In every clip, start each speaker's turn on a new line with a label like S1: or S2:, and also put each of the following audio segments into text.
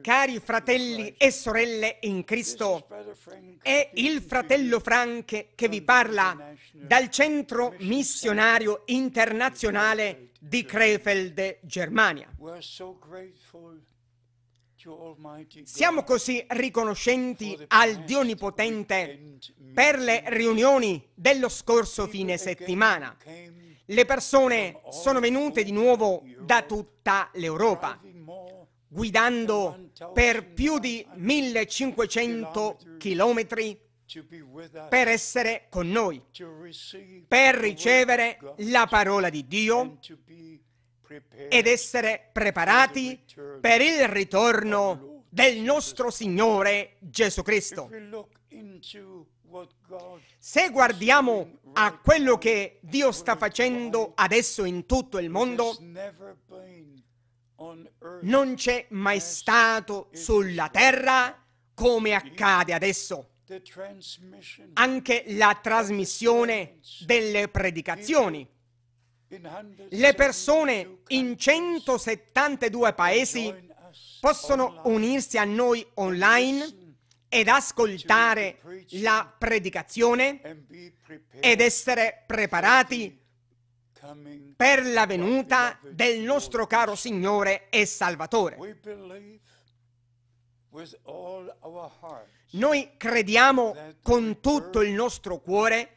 S1: Cari fratelli e sorelle in Cristo, è il fratello Frank che vi parla dal centro missionario internazionale di Krefeld, Germania. Siamo così riconoscenti al Dio Onnipotente per le riunioni dello scorso fine settimana. Le persone oh, oh, sono venute di nuovo da tutta l'Europa, guidando per più di 1500 chilometri per essere con noi, per ricevere la parola di Dio ed essere preparati per il ritorno del nostro Signore Gesù Cristo. Se guardiamo a quello che Dio sta facendo adesso in tutto il mondo, non c'è mai stato sulla terra come accade adesso. Anche la trasmissione delle predicazioni.
S2: Le
S1: persone in 172 paesi possono unirsi a noi online ed ascoltare la predicazione ed essere preparati per la venuta del nostro caro Signore e Salvatore. Noi crediamo con tutto il nostro cuore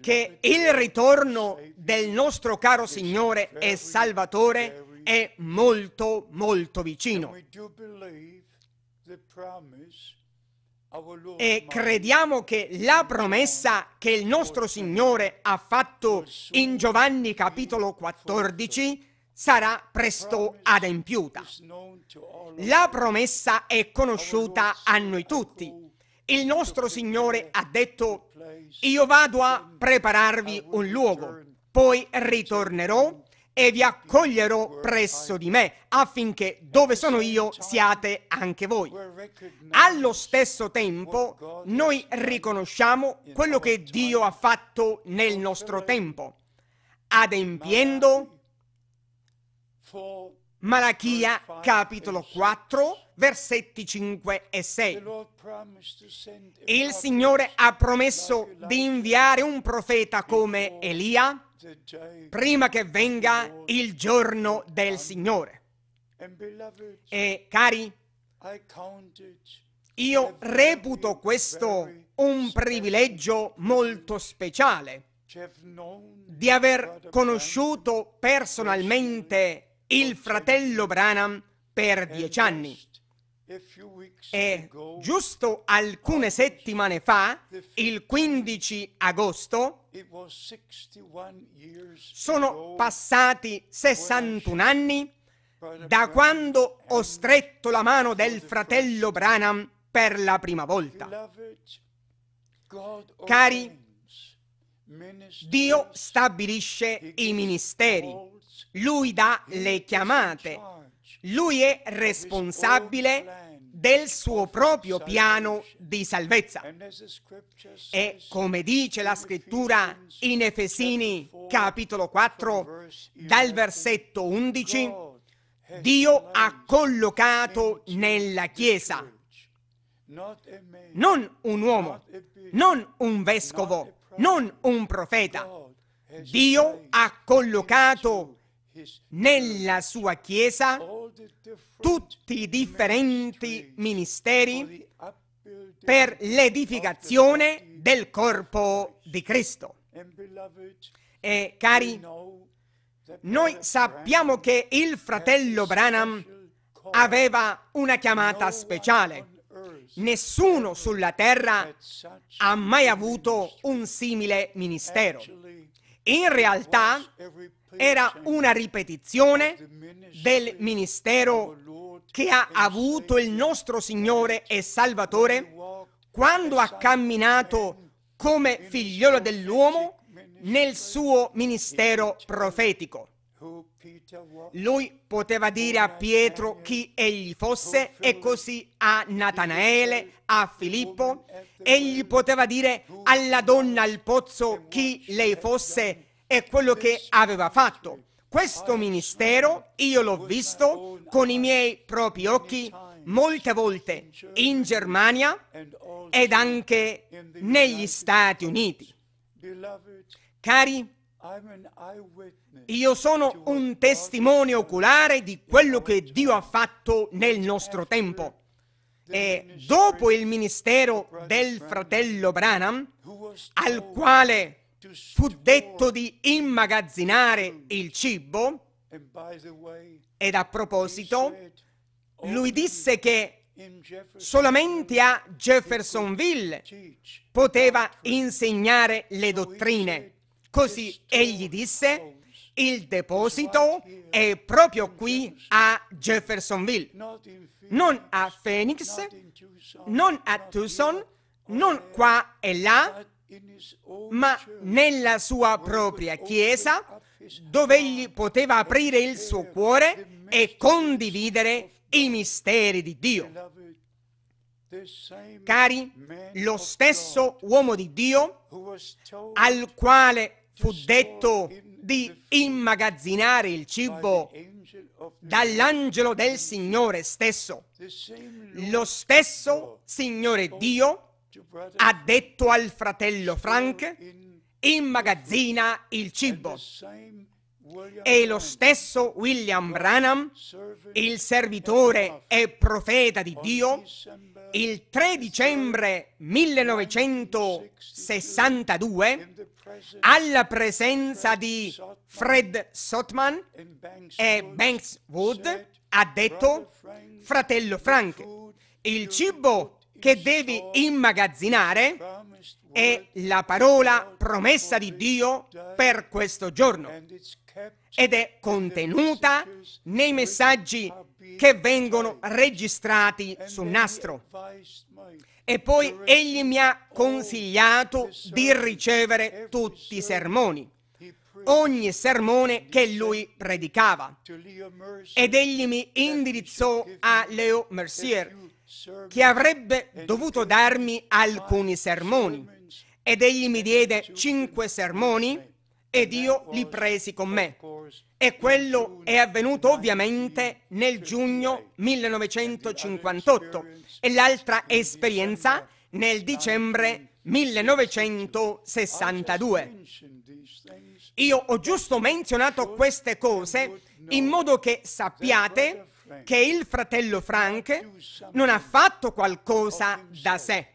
S1: che il ritorno del nostro caro Signore e Salvatore è molto, molto vicino. E crediamo che la promessa che il nostro Signore ha fatto in Giovanni capitolo 14 sarà presto adempiuta. La promessa è conosciuta a noi tutti. Il nostro Signore ha detto, io vado a prepararvi un luogo, poi ritornerò e vi accoglierò presso di me, affinché dove sono io siate anche voi. Allo stesso tempo, noi riconosciamo quello che Dio ha fatto nel nostro tempo, adempiendo Malachia capitolo 4 versetti 5 e 6.
S2: Il Signore ha
S1: promesso di inviare un profeta come Elia prima che venga il giorno del Signore.
S2: E cari,
S1: io reputo questo un privilegio molto speciale di aver conosciuto personalmente il fratello Branham per dieci anni. E giusto alcune settimane fa, il 15 agosto, sono passati 61 anni da quando ho stretto la mano del fratello Branham per la prima volta. Cari, Dio stabilisce i ministeri, Lui dà le chiamate, Lui è responsabile del suo proprio piano di salvezza. E come dice la scrittura in Efesini capitolo 4, dal versetto 11, Dio ha collocato nella Chiesa non un uomo, non un vescovo, non un profeta. Dio ha collocato nella Chiesa nella sua Chiesa tutti i differenti ministeri per l'edificazione del corpo di Cristo. E cari, noi sappiamo che il fratello Branham aveva una chiamata speciale. Nessuno sulla terra ha mai avuto un simile ministero. In realtà era una ripetizione del ministero che ha avuto il nostro Signore e Salvatore quando ha camminato come figliolo dell'uomo nel suo ministero profetico. Lui poteva dire a Pietro chi egli fosse e così a Natanaele, a Filippo. Egli poteva dire alla donna al pozzo chi lei fosse e quello che aveva fatto. Questo ministero io l'ho visto con i miei propri occhi molte volte in Germania ed anche negli Stati Uniti. Cari io sono un testimone oculare di quello che Dio ha fatto nel nostro tempo. E eh, dopo il ministero del fratello Branham, al quale fu detto di immagazzinare il cibo, ed a proposito, lui disse che solamente a Jeffersonville poteva insegnare le dottrine Così egli disse, il deposito è proprio qui a Jeffersonville, non a Phoenix, non a Tucson, non qua e là, ma nella sua propria chiesa dove egli poteva aprire il suo cuore e condividere i misteri di Dio. Cari, lo stesso uomo di Dio al quale fu detto di immagazzinare il cibo dall'angelo del Signore stesso. Lo stesso Signore Dio ha detto al fratello Frank, immagazzina il cibo. E lo stesso William Branham, il servitore e profeta di Dio, il 3 dicembre 1962, alla presenza di Fred Sotman e Banks Wood, ha detto, fratello Frank, il cibo che devi immagazzinare è la parola promessa di Dio per questo giorno ed è contenuta nei messaggi che vengono registrati sul nastro. E poi egli mi ha consigliato di ricevere tutti i sermoni, ogni sermone che lui predicava. Ed egli mi indirizzò a Leo Mercier, che avrebbe dovuto darmi alcuni sermoni. Ed egli mi diede cinque sermoni ed io li presi con me. E quello è avvenuto ovviamente nel giugno 1958 e l'altra esperienza nel dicembre 1962. Io ho giusto menzionato queste cose in modo che sappiate che il fratello Frank non ha fatto qualcosa da sé.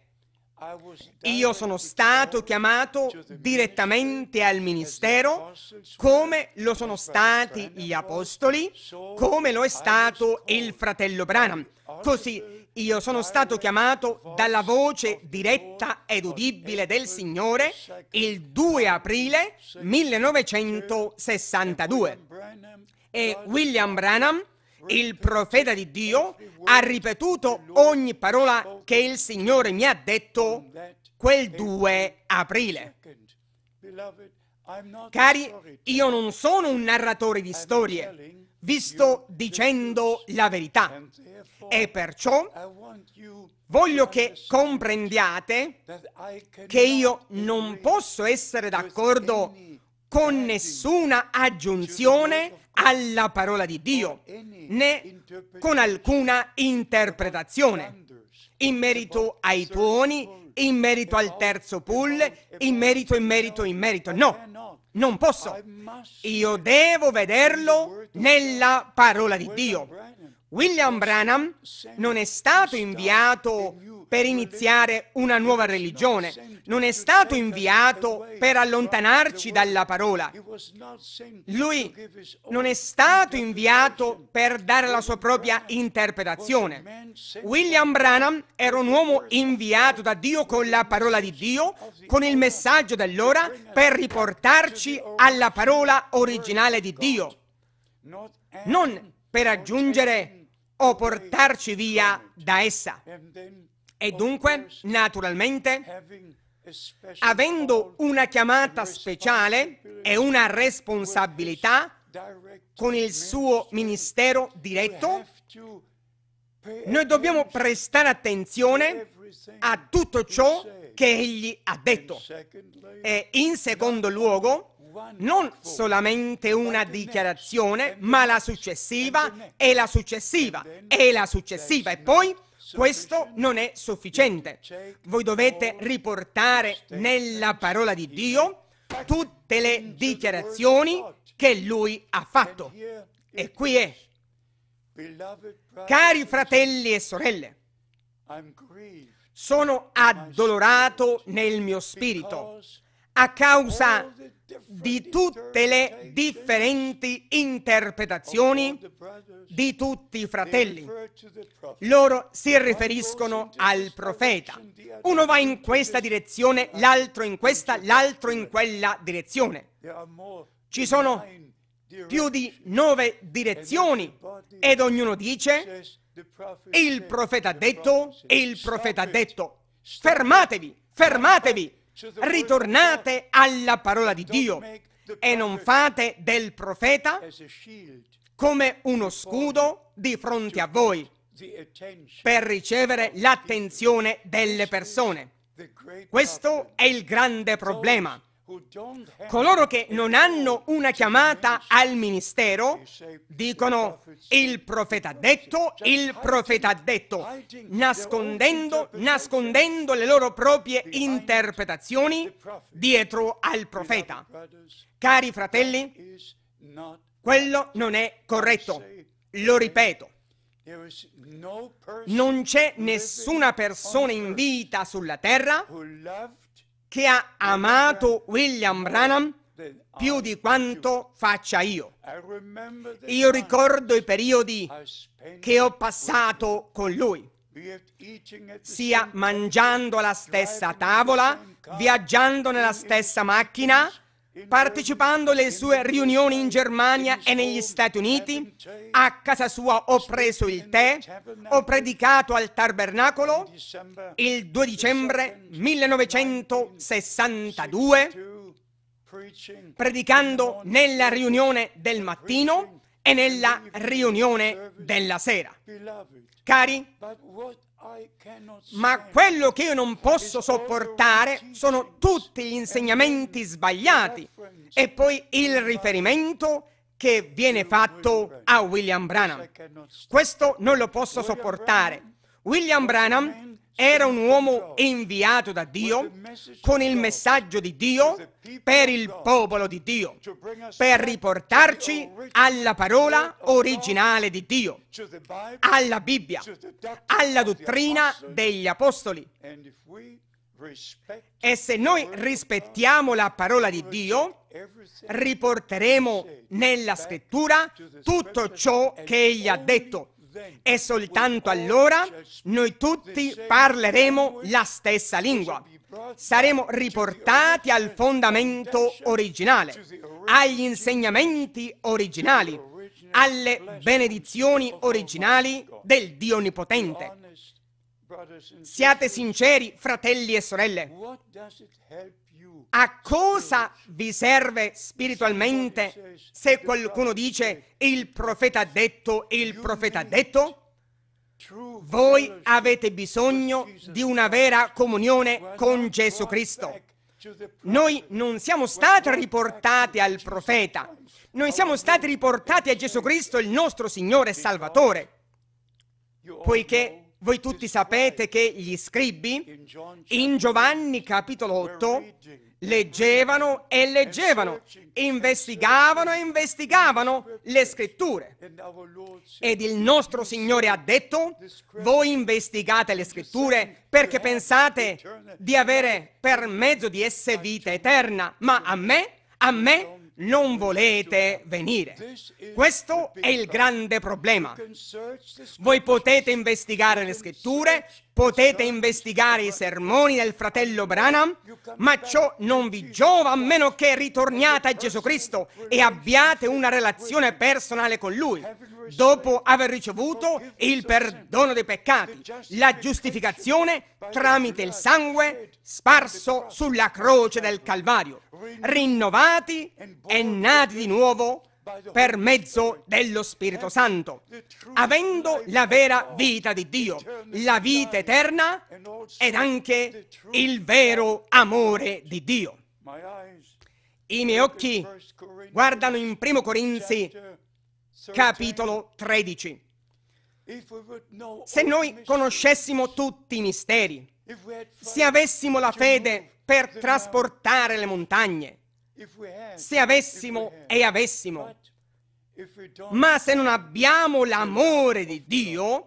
S1: Io sono stato chiamato direttamente al ministero come lo sono stati gli apostoli, come lo è stato il fratello Branham. Così io sono stato chiamato dalla voce diretta ed udibile del Signore il 2 aprile 1962 e William Branham il profeta di Dio ha ripetuto ogni parola che il Signore mi ha detto quel 2 aprile. Cari, io non sono un narratore di storie, vi sto dicendo la verità e perciò voglio che comprendiate che io non posso essere d'accordo con nessuna aggiunzione alla parola di Dio, né con alcuna interpretazione in merito ai tuoni, in merito al terzo pull, in merito, in merito, in merito. No, non posso. Io devo vederlo nella parola di Dio. William Branham non è stato inviato per iniziare una nuova religione, non è stato inviato per allontanarci dalla parola. Lui non è stato inviato per dare la sua propria interpretazione. William Branham era un uomo inviato da Dio con la parola di Dio, con il messaggio dell'ora, per riportarci alla parola originale di Dio, non per aggiungere o portarci via da essa. E dunque, naturalmente, avendo una chiamata speciale e una responsabilità con il suo ministero diretto,
S2: noi dobbiamo
S1: prestare attenzione a tutto ciò che egli ha detto. E in secondo luogo, non solamente una dichiarazione, ma la successiva e la successiva e la successiva e poi questo non è sufficiente. Voi dovete riportare nella parola di Dio tutte le dichiarazioni che lui ha fatto. E qui è.
S2: Cari fratelli e sorelle,
S1: sono addolorato nel mio spirito a causa di tutte le differenti interpretazioni di tutti i fratelli. Loro si riferiscono al profeta. Uno va in questa direzione, l'altro in questa, l'altro in quella direzione. Ci sono più di nove direzioni ed ognuno dice il profeta ha detto, il profeta ha detto, fermatevi, fermatevi, Ritornate alla parola di Dio e non fate del profeta come uno scudo di fronte a voi per ricevere l'attenzione delle persone. Questo è il grande problema. Coloro che non hanno una chiamata al ministero dicono il profeta ha detto, il profeta ha detto, nascondendo, nascondendo le loro proprie interpretazioni dietro al profeta. Cari fratelli, quello non è corretto, lo ripeto. Non c'è nessuna persona in vita sulla terra che ha amato William Branham più di quanto faccia io. Io ricordo i periodi che ho passato con lui, sia mangiando alla stessa tavola, viaggiando nella stessa macchina, partecipando alle sue riunioni in Germania e negli Stati Uniti, a casa sua ho preso il tè, ho predicato al tabernacolo il 2 dicembre 1962, predicando nella riunione del mattino e nella riunione della sera. Cari, ma quello che io non posso sopportare sono tutti gli insegnamenti sbagliati e poi il riferimento che viene fatto a William Branham. Questo non lo posso sopportare. William Branham era un uomo inviato da Dio con il messaggio di Dio per il popolo di Dio, per riportarci alla parola originale di Dio, alla Bibbia, alla dottrina degli Apostoli. E se noi rispettiamo la parola di Dio, riporteremo nella scrittura tutto ciò che egli ha detto e soltanto allora noi tutti parleremo la stessa lingua. Saremo riportati al fondamento originale, agli insegnamenti originali, alle benedizioni originali del Dio Onnipotente. Siate sinceri, fratelli e sorelle. A cosa vi serve spiritualmente se qualcuno dice il profeta ha detto, il profeta ha detto? Voi avete bisogno di una vera comunione con Gesù Cristo. Noi non siamo stati riportati al profeta, noi siamo stati riportati a Gesù Cristo, il nostro Signore e Salvatore, poiché voi tutti sapete che gli scribi in Giovanni capitolo 8 leggevano e leggevano, investigavano e investigavano le scritture. Ed il nostro Signore ha detto, voi investigate le scritture perché pensate di avere per mezzo di esse vita eterna, ma a me, a me non volete venire. Questo è il grande problema. Voi potete investigare le scritture, potete investigare i sermoni del fratello Branham, ma ciò non vi giova a meno che ritorniate a Gesù Cristo e abbiate una relazione personale con Lui, dopo aver ricevuto il perdono dei peccati, la giustificazione tramite il sangue sparso sulla croce del Calvario rinnovati e nati di nuovo per mezzo dello Spirito Santo, avendo la vera vita di Dio, la vita eterna ed anche il vero amore di Dio. I miei occhi guardano in 1 Corinzi capitolo 13. Se noi conoscessimo tutti i misteri, se avessimo la fede per trasportare le montagne, se avessimo e avessimo. Ma se non abbiamo l'amore di Dio,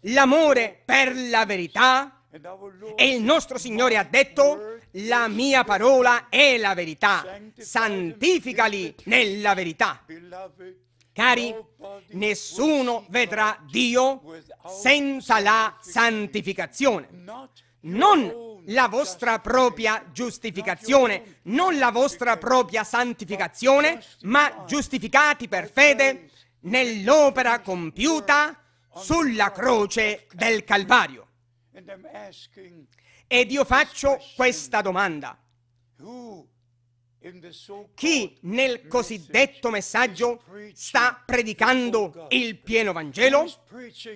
S1: l'amore per la verità, e il nostro Signore ha detto, la mia parola è la verità, santificali nella verità. Cari, nessuno vedrà Dio senza la santificazione non la vostra propria giustificazione, non la vostra propria santificazione, ma giustificati per fede nell'opera compiuta sulla croce del Calvario. Ed io faccio questa domanda. Chi nel cosiddetto messaggio sta predicando il pieno Vangelo?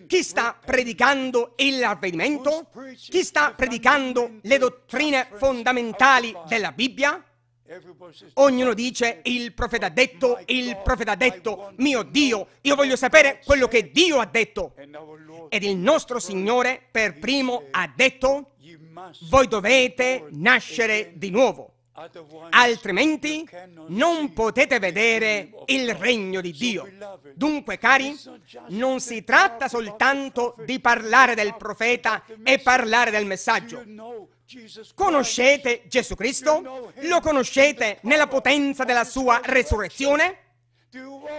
S1: Chi sta predicando il ravvedimento? Chi sta predicando le dottrine fondamentali della Bibbia? Ognuno dice il profeta ha detto, il profeta ha detto, mio Dio, io voglio sapere quello che Dio ha detto. Ed il nostro Signore per primo ha detto, voi dovete nascere di nuovo altrimenti non potete vedere il regno di Dio. Dunque, cari, non si tratta soltanto di parlare del profeta e parlare del messaggio. Conoscete Gesù Cristo? Lo conoscete nella potenza della sua resurrezione?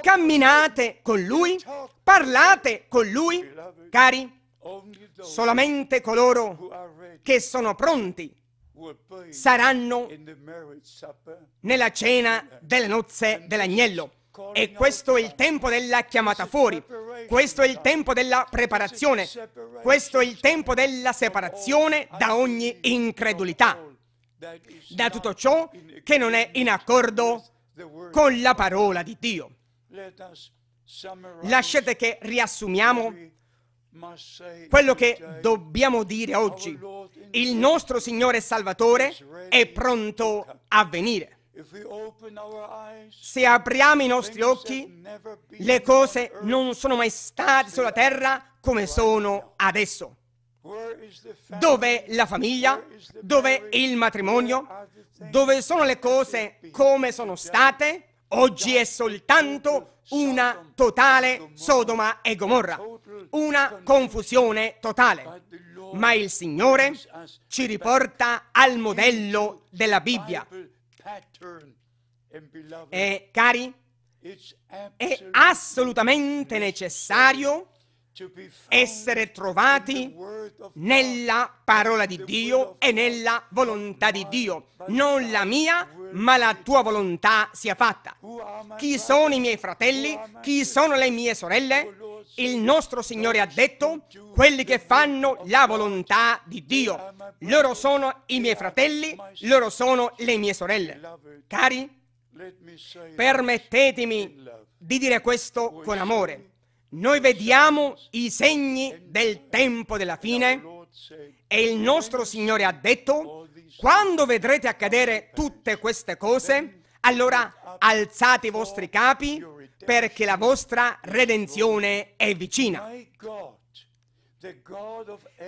S1: Camminate con Lui? Parlate con Lui? Cari, solamente coloro che sono pronti
S2: saranno
S1: nella cena delle nozze dell'agnello. E questo è il tempo della chiamata fuori, questo è il tempo della preparazione, questo è il tempo della separazione da ogni incredulità, da tutto ciò che non è in accordo con la parola di Dio. Lasciate che riassumiamo quello che dobbiamo dire oggi, il nostro Signore Salvatore è pronto a venire. Se apriamo i nostri occhi, le cose non sono mai state sulla terra come sono adesso. Dov'è la famiglia? Dov'è il matrimonio? Dove sono le cose come sono state? Oggi è soltanto una totale Sodoma e Gomorra, una confusione totale. Ma il Signore ci riporta al modello della Bibbia.
S2: E cari, è assolutamente
S1: necessario essere trovati nella parola di Dio e nella volontà di Dio. Non la mia, ma la tua volontà sia fatta. Chi sono i miei fratelli? Chi sono le mie sorelle? Il nostro Signore ha detto, quelli che fanno la volontà di Dio. Loro sono i miei fratelli, loro sono le mie sorelle. Cari, permettetemi di dire questo con amore noi vediamo i segni del tempo della fine e il nostro Signore ha detto, quando vedrete accadere tutte queste cose, allora alzate i vostri capi perché la vostra redenzione è vicina.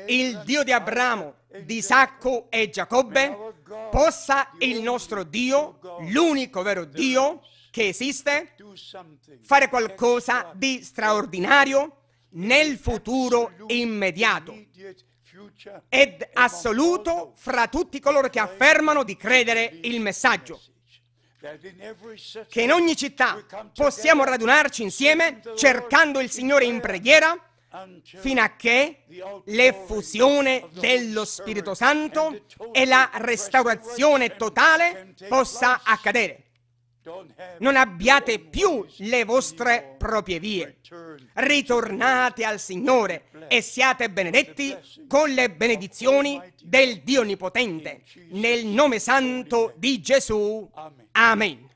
S1: Il Dio di Abramo, di Isacco e Giacobbe possa il nostro Dio, l'unico vero Dio, che esiste, fare qualcosa di straordinario nel futuro immediato ed assoluto fra tutti coloro che affermano di credere il messaggio. Che in ogni città possiamo radunarci insieme cercando il Signore in preghiera fino a che l'effusione dello Spirito Santo e la restaurazione totale possa accadere. Non abbiate più le vostre proprie vie. Ritornate al Signore e siate benedetti con le benedizioni del Dio Onnipotente. Nel nome santo di Gesù. Amen.